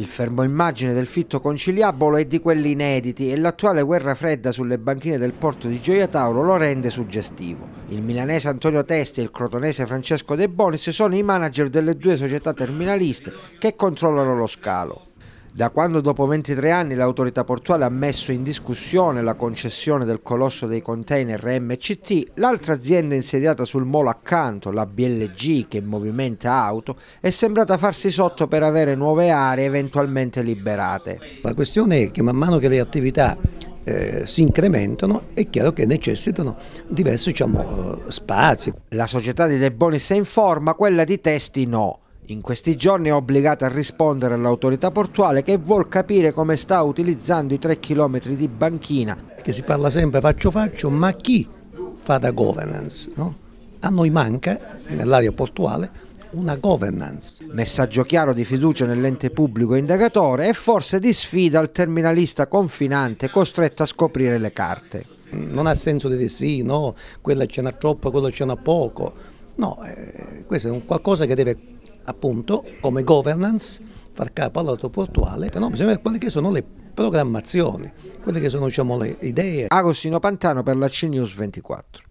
Il fermo immagine del fitto conciliabolo è di quelli inediti e l'attuale guerra fredda sulle banchine del porto di Gioia Tauro lo rende suggestivo. Il milanese Antonio Testi e il crotonese Francesco De Bonis sono i manager delle due società terminaliste che controllano lo scalo. Da quando dopo 23 anni l'autorità portuale ha messo in discussione la concessione del colosso dei container MCT, l'altra azienda insediata sul molo accanto, la BLG che movimenta auto, è sembrata farsi sotto per avere nuove aree eventualmente liberate. La questione è che man mano che le attività eh, si incrementano è chiaro che necessitano diversi diciamo, eh, spazi. La società di De Bonis è in forma, quella di Testi no. In questi giorni è obbligata a rispondere all'autorità portuale che vuol capire come sta utilizzando i 3 km di banchina. Perché si parla sempre faccio faccio, ma chi fa da governance? No? A noi manca, nell'area portuale, una governance. Messaggio chiaro di fiducia nell'ente pubblico indagatore e forse di sfida al terminalista confinante costretto a scoprire le carte. Mm, non ha senso dire sì, no, quella ce n'ha troppo, quella ce n'ha poco. No, eh, questo è un qualcosa che deve appunto come governance far capo all'autoportuale, però bisogna vedere quelle che sono le programmazioni, quelle che sono diciamo, le idee. Agostino Pantano per la CNews 24.